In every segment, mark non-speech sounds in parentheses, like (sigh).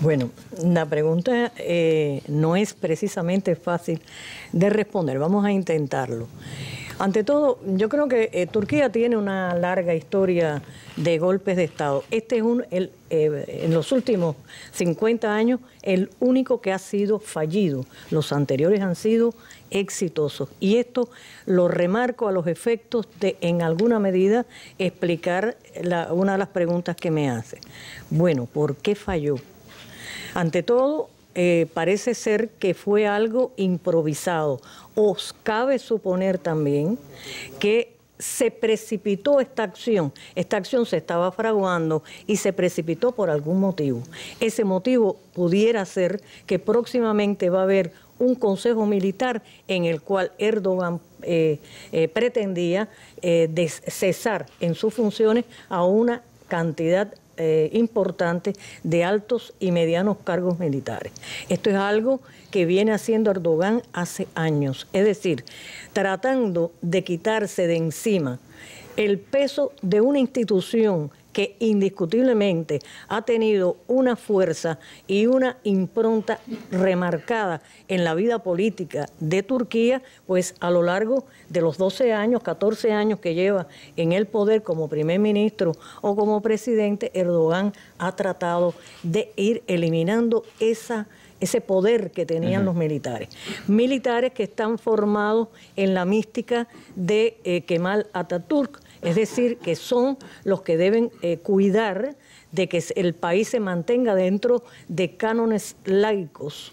Bueno, la pregunta eh, no es precisamente fácil de responder, vamos a intentarlo. Ante todo, yo creo que eh, Turquía tiene una larga historia de golpes de Estado. Este es eh, en los últimos 50 años el único que ha sido fallido. Los anteriores han sido exitosos. Y esto lo remarco a los efectos de, en alguna medida, explicar una de las preguntas que me hace. Bueno, ¿por qué falló? Ante todo, eh, parece ser que fue algo improvisado. Os cabe suponer también que se precipitó esta acción. Esta acción se estaba fraguando y se precipitó por algún motivo. Ese motivo pudiera ser que próximamente va a haber un consejo militar en el cual Erdogan eh, eh, pretendía cesar en sus funciones a una cantidad eh, importante de altos y medianos cargos militares. Esto es algo que viene haciendo Erdogan hace años, es decir, tratando de quitarse de encima el peso de una institución que indiscutiblemente ha tenido una fuerza y una impronta remarcada en la vida política de Turquía, pues a lo largo de los 12 años, 14 años que lleva en el poder como primer ministro o como presidente, Erdogan ha tratado de ir eliminando ese poder que tenían los militares. Militares que están formados en la mística de eh, Kemal Atatürk, es decir, que son los que deben eh, cuidar de que el país se mantenga dentro de cánones laicos.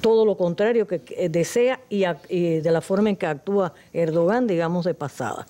Todo lo contrario que eh, desea y, de la forma en que actúa Erdogan, digamos, de pasada.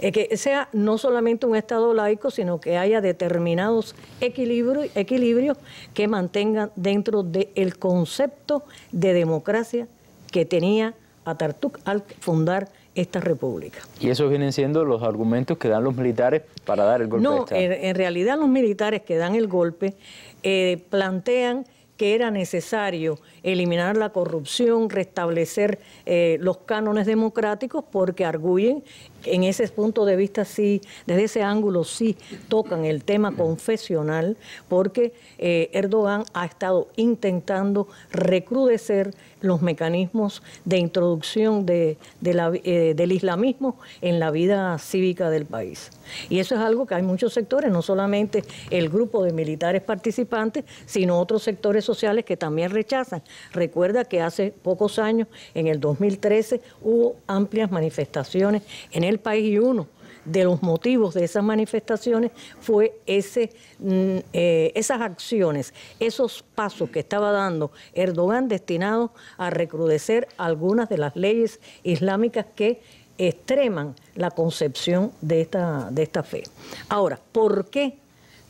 Eh, que sea no solamente un Estado laico, sino que haya determinados equilibrios que mantengan dentro del concepto de democracia que tenía Atartuk al fundar esta república. ¿Y esos vienen siendo los argumentos que dan los militares para dar el golpe? No, de Estado? En, en, realidad los militares que dan el golpe eh, plantean que era necesario eliminar la corrupción, restablecer eh, los cánones democráticos, porque arguyen, en ese punto de vista sí, desde ese ángulo sí tocan el tema confesional, porque eh, Erdogan ha estado intentando recrudecer los mecanismos de introducción de, eh, del islamismo en la vida cívica del país. Y eso es algo que hay muchos sectores, no solamente el grupo de militares participantes, sino otros sectores sociales que también rechazan. Recuerda que hace pocos años, en el 2013, hubo amplias manifestaciones en el país y uno de los motivos de esas manifestaciones fue ese, mm, eh, esas acciones, esos pasos que estaba dando Erdogan destinados a recrudecer algunas de las leyes islámicas que extreman la concepción de esta, de esta fe. Ahora, ¿por qué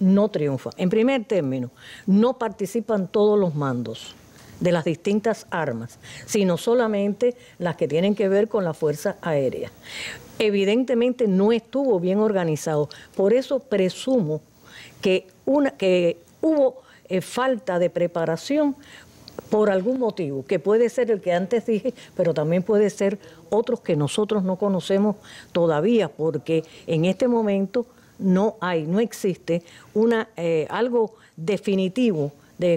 no triunfa. En primer término, no participan todos los mandos de las distintas armas, sino solamente las que tienen que ver con la Fuerza Aérea. Evidentemente no estuvo bien organizado, por eso presumo que, que hubo eh, falta de preparación por algún motivo, que puede ser el que antes dije, pero también puede ser otros que nosotros no conocemos todavía, porque en este momento no hay, no existe una, eh, algo definitivo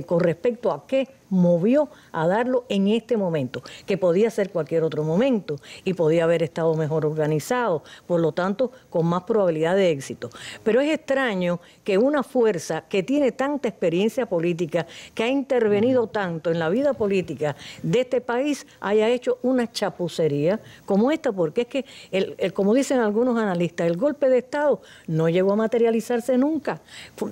con respecto a qué movió a darlo en este momento, que podía ser cualquier otro momento y podía haber estado mejor organizado, por lo tanto, con más probabilidad de éxito. Pero es extraño que una fuerza que tiene tanta experiencia política, que ha intervenido tanto en la vida política de este país, haya hecho una chapucería como esta, porque es que, el, como dicen algunos analistas, el golpe de Estado no llegó a materializarse nunca,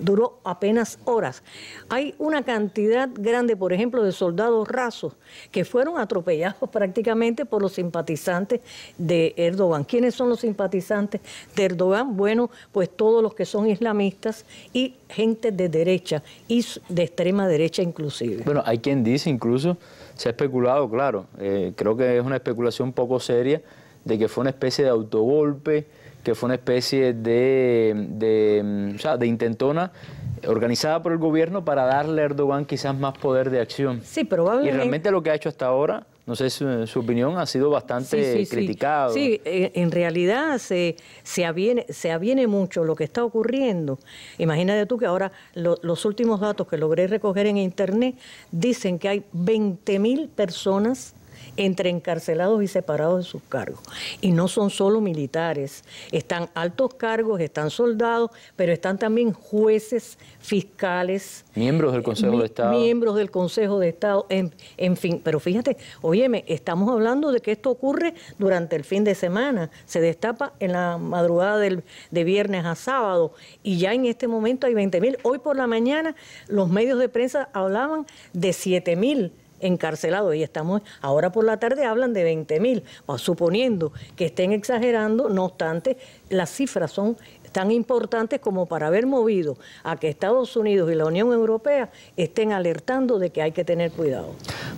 duró apenas horas. Hay una cantidad grande, por ejemplo, de soldados rasos que fueron atropellados (laughs) prácticamente por los simpatizantes de Erdogan. ¿Quiénes son los simpatizantes de Erdogan? Bueno, pues todos los que son islamistas y gente de derecha y de extrema derecha inclusive. Bueno, hay quien dice incluso, se ha especulado, claro, eh, creo que es una especulación poco seria, de que fue una especie de autogolpe que fue una especie de, de, mm, o sea, de intentona organizada por el gobierno para darle a Erdogan quizás más poder de acción. Sí, probablemente. Y realmente lo que ha hecho hasta ahora, no sé su, opinión, ha sido bastante sí, sí, criticado. Sí. Eh, en realidad se, se, aviene, se aviene mucho lo que está ocurriendo. Imagínate tú que ahora los últimos datos que logré recoger en Internet dicen que hay 20.000 personas entre encarcelados y separados de sus cargos. Y no son solo militares, están altos cargos, están soldados, pero están también jueces, fiscales. Miembros del Consejo de Estado. Miembros del Consejo de Estado, en, fin. Pero fíjate, óyeme, estamos hablando de que esto ocurre durante el fin de semana, se destapa en la madrugada del, de viernes a sábado y ya en este momento hay 20 mil. Hoy por la mañana los medios de prensa hablaban de 7 mil encarcelados y estamos, ahora por la tarde hablan de 20.000, mil, suponiendo que estén exagerando, no obstante, las cifras son tan importantes como para haber movido a que Estados Unidos y la Unión Europea estén alertando de que hay que tener cuidado.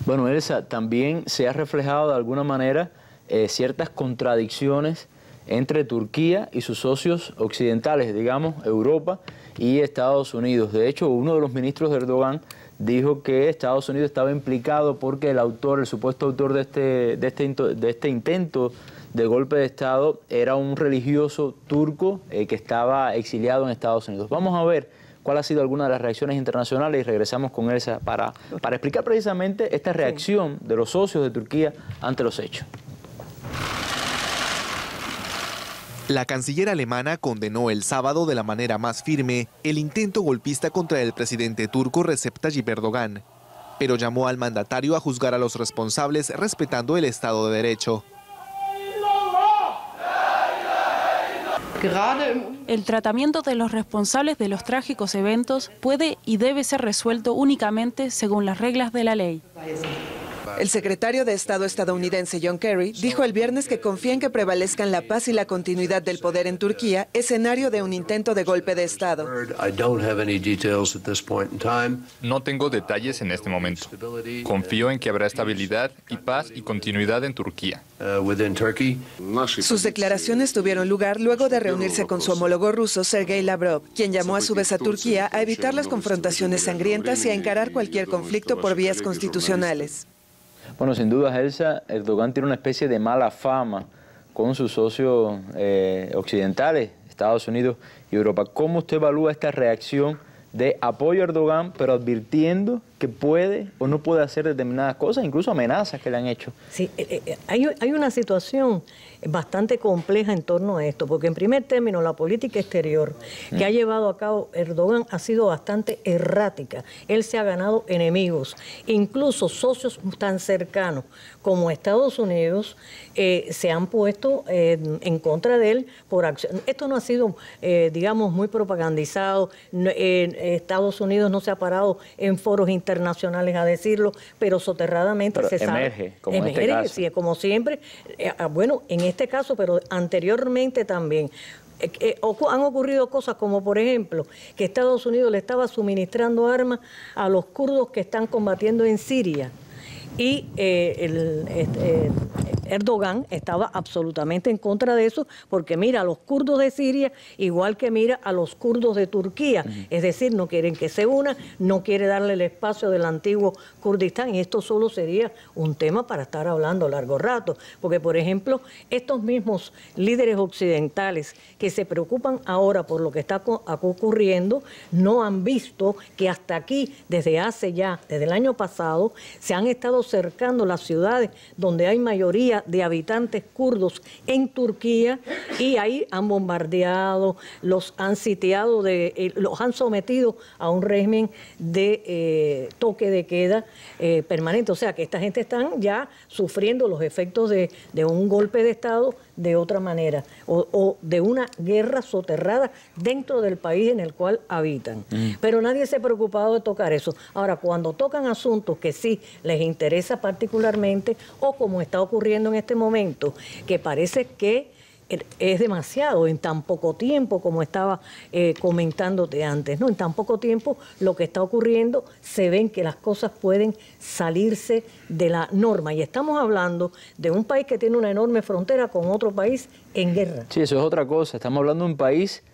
Bueno, Elsa, también se ha reflejado de alguna manera eh, ciertas contradicciones entre Turquía y sus socios occidentales, digamos, Europa y Estados Unidos. De hecho, uno de los ministros de Erdogan dijo que Estados Unidos estaba implicado porque el autor, el supuesto autor de este, de este, de este intento de golpe de Estado era un religioso turco eh, que estaba exiliado en Estados Unidos. Vamos a ver cuál ha sido alguna de las reacciones internacionales y regresamos con Elsa para, para explicar precisamente esta reacción de los socios de Turquía ante los hechos. La canciller alemana condenó el sábado de la manera más firme el intento golpista contra el presidente turco Recep Tayyip Erdogan, pero llamó al mandatario a juzgar a los responsables respetando el Estado de Derecho. El tratamiento de los responsables de los trágicos eventos puede y debe ser resuelto únicamente según las reglas de la ley. El secretario de Estado estadounidense John Kerry dijo el viernes que confía en que prevalezcan la paz y la continuidad del poder en Turquía, escenario de un intento de golpe de Estado. No tengo detalles en este momento. Confío en que habrá estabilidad y paz y continuidad en Turquía. Uh, Sus declaraciones tuvieron lugar luego de reunirse con su homólogo ruso Sergei Lavrov, quien llamó a su vez a Turquía a evitar las confrontaciones sangrientas y a encarar cualquier conflicto por vías constitucionales. Bueno, sin duda, Elsa, Erdogan tiene una especie de mala fama con sus socios eh, occidentales, Estados Unidos y Europa. ¿Cómo usted evalúa esta reacción de apoyo a Erdogan, pero advirtiendo que puede o no puede hacer determinadas cosas, incluso amenazas que le han hecho. Sí, eh, eh, eh, hay, una situación bastante compleja en torno a esto, porque en primer término la política exterior que mm. ha llevado a cabo Erdogan ha sido bastante errática. Él se ha ganado enemigos, incluso socios tan cercanos como Estados Unidos se han puesto en contra de él por acción. Esto no ha sido, digamos, muy propagandizado. Estados Unidos no se ha parado en foros internacionales internacionales a decirlo, pero soterradamente se sabe. Como este emerge, este caso. Sí, como siempre. Eh, ah, bueno, en este caso, pero anteriormente también. Eh, eh, han ocurrido cosas como, por ejemplo, que Estados Unidos le estaba suministrando armas a los kurdos que están combatiendo en Siria y el, este, Erdogan estaba absolutamente en contra de eso, porque mira a los kurdos de Siria igual que mira a los kurdos de Turquía, es decir, no quieren que se una, no quiere darle el espacio del antiguo Kurdistán, y esto solo sería un tema para estar hablando largo rato, porque por ejemplo, estos mismos líderes occidentales que se preocupan ahora por lo que está ocurriendo, no han visto que hasta aquí, desde hace ya, desde el año pasado, se han estado cercando las ciudades donde hay mayoría de habitantes kurdos en Turquía y ahí han bombardeado, los han sitiado, de, eh, los han sometido a un régimen de eh, toque de queda eh, permanente. O sea que esta gente están ya sufriendo los efectos de, de un golpe de Estado de otra manera o, de una guerra soterrada dentro del país en el cual habitan. Mm. Pero nadie se ha preocupado de tocar eso. Ahora, cuando tocan asuntos que sí les interesa particularmente o como está ocurriendo en este momento, que parece que Er, es demasiado en tan poco tiempo, como estaba eh, comentándote antes, ¿no? En tan poco tiempo lo que está ocurriendo, se ven que las cosas pueden salirse de la norma. Y estamos hablando de un país que tiene una enorme frontera con otro país en guerra. Sí, eso es otra cosa. Estamos hablando de un país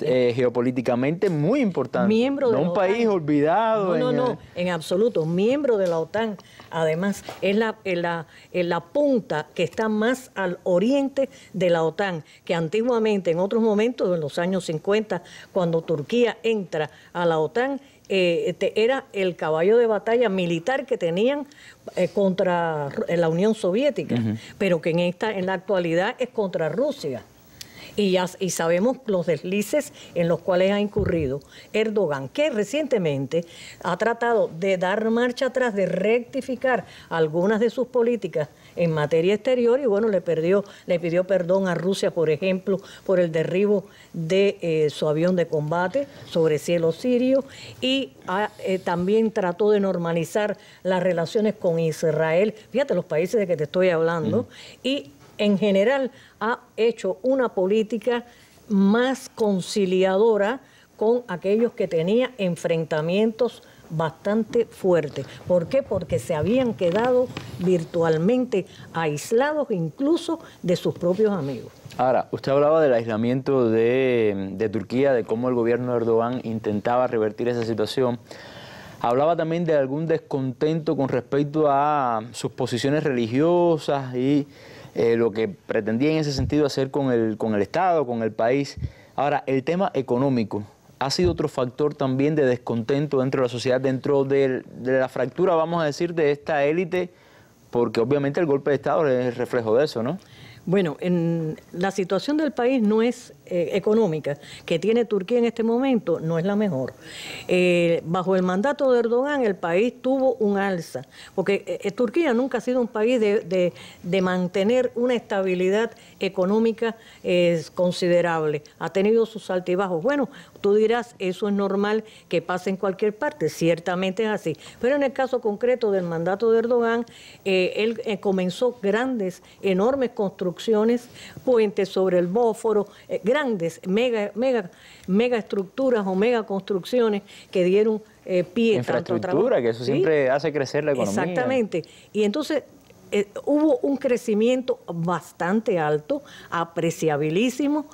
eh, geopolíticamente muy importante. no un país olvidado. No, no, en, absoluto. Miembro de la OTAN. Además, es la, punta que está más al oriente de la OTAN, que antiguamente, en otros momentos, en los años 50, cuando Turquía entra a la OTAN, eh, este, era el caballo de batalla militar que tenían eh, contra la Unión Soviética, pero que en esta, en la actualidad es contra Rusia y, sabemos los deslices en los cuales ha incurrido Erdogan, que recientemente ha tratado de dar marcha atrás, de rectificar algunas de sus políticas en materia exterior y bueno, le, pidió perdón a Rusia, por ejemplo, por el derribo de eh, su avión de combate sobre cielo sirio y ah, eh, también trató de normalizar las relaciones con Israel, fíjate los países de que te estoy hablando, y en general ha hecho una política más conciliadora con aquellos que tenían enfrentamientos bastante fuertes. ¿Por qué? Porque se habían quedado virtualmente aislados incluso de sus propios amigos. Ahora, usted hablaba del aislamiento de, de Turquía, de cómo el gobierno de Erdogan intentaba revertir esa situación. Hablaba también de algún descontento con respecto a sus posiciones religiosas y eh, lo que pretendía en ese sentido hacer con el, con el Estado, con el país. Ahora, el tema económico ha sido otro factor también de descontento dentro de la sociedad, dentro de, de la fractura, vamos a decir, de esta élite, porque obviamente el golpe de Estado es el reflejo de eso, ¿no? Bueno, en la situación del país no es eh, económica que tiene Turquía en este momento, no es la mejor. Eh, bajo el mandato de Erdogan el país tuvo un alza, porque eh, Turquía nunca ha sido un país de, mantener una estabilidad económica considerable. Ha tenido sus altibajos. Bueno, Tú dirás, eso es normal que pase en cualquier parte, ciertamente es así. Pero en el caso concreto del mandato de Erdogan, eh, él eh, comenzó grandes, enormes construcciones, puentes sobre el Bósforo, eh, grandes, mega, mega, mega estructuras o mega construcciones que dieron pie. Infraestructura, a que eso siempre hace crecer la economía. Exactamente. Y entonces eh, hubo un crecimiento bastante alto, apreciabilísimo,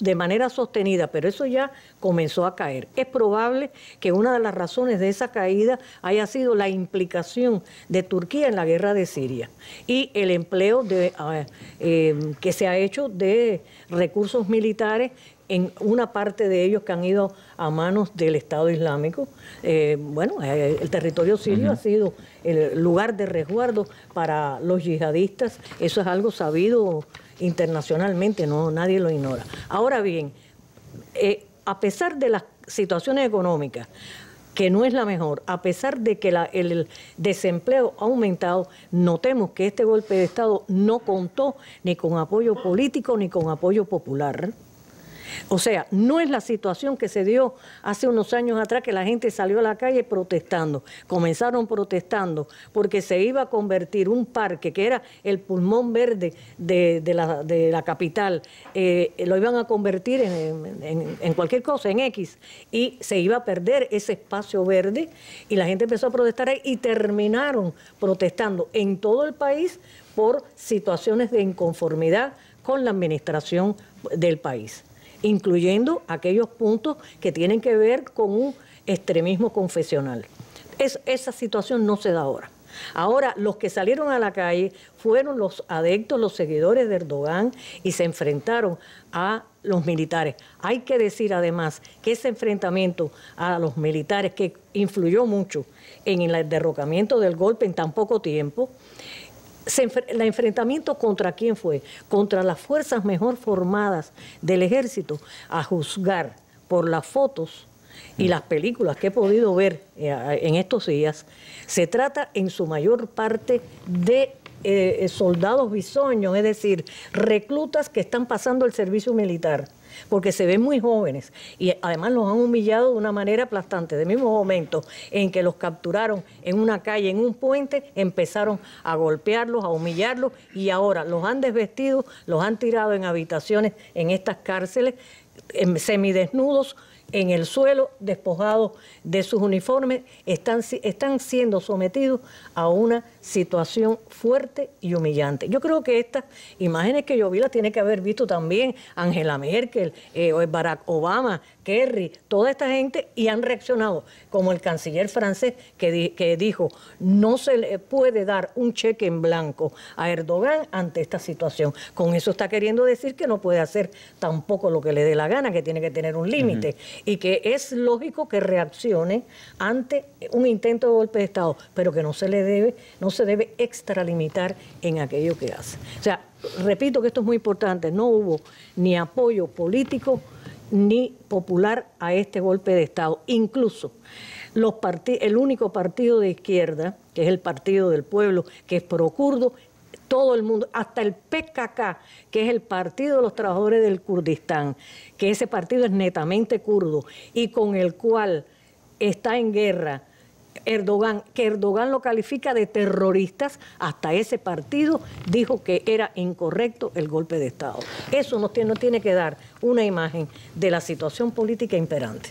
de manera sostenida, pero eso ya comenzó a caer. Es probable que una de las razones de esa caída haya sido la implicación de Turquía en la guerra de Siria y el empleo ah, eh, que se ha hecho de recursos militares en una parte de ellos que han ido a manos del Estado Islámico. Eh, bueno, eh, el territorio sirio ha sido el lugar de resguardo para los yihadistas. Eso es algo sabido internacionalmente, no nadie lo ignora. Ahora bien, eh, a pesar de las situaciones económicas, que no es la mejor, a pesar de que el desempleo ha aumentado, notemos que este golpe de Estado no contó ni con apoyo político ni con apoyo popular. O sea, no es la situación que se dio hace unos años atrás que la gente salió a la calle protestando. Comenzaron protestando porque se iba a convertir un parque que era el pulmón verde de, la, capital, eh, lo iban a convertir en, en cualquier cosa, en X, y se iba a perder ese espacio verde y la gente empezó a protestar ahí y terminaron protestando en todo el país por situaciones de inconformidad con la administración del país incluyendo aquellos puntos que tienen que ver con un extremismo confesional. Es, esa situación no se da ahora. Ahora, los que salieron a la calle fueron los adeptos, los seguidores de Erdogan y se enfrentaron a los militares. Hay que decir además que ese enfrentamiento a los militares, que influyó mucho en el derrocamiento del golpe en tan poco tiempo, el enfrentamiento contra quién fue? Contra las fuerzas mejor formadas del ejército, a juzgar por las fotos y mm. las películas que he podido ver eh, en estos días. Se trata en su mayor parte de eh, eh, soldados bisoños, es decir, reclutas que están pasando el servicio militar porque se ven muy jóvenes y además los han humillado de una manera aplastante. De mismo momento en que los capturaron en una calle, en un puente, empezaron a golpearlos, a humillarlos y ahora los han desvestido, los han tirado en habitaciones en estas cárceles em, semidesnudos en el suelo, despojados de sus uniformes, están, siendo sometidos a una situación fuerte y humillante. Yo creo que estas imágenes que yo vi las tiene que haber visto también Angela Merkel, eh, Barack Obama, Kerry, toda esta gente, y han reaccionado, como el canciller francés que, dijo, no se le puede dar un cheque en blanco a Erdogan ante esta situación. Con eso está queriendo decir que no puede hacer tampoco lo que le dé la gana, que tiene que tener un límite, y que es lógico que reaccione ante un intento de golpe de Estado, pero que no se le debe, no se debe extralimitar en aquello que hace. O sea, repito que esto es muy importante, no hubo ni apoyo político ni popular a este golpe de Estado. Incluso los el único partido de izquierda, que es el Partido del Pueblo, que es procurdo, todo el mundo, hasta el PKK, que es el Partido de los Trabajadores del Kurdistán, que ese partido es netamente kurdo y con el cual está en guerra Erdogan, que Erdogan lo califica de terroristas, hasta ese partido dijo que era incorrecto el golpe de Estado. Eso nos tiene, tiene que dar una imagen de la situación política imperante.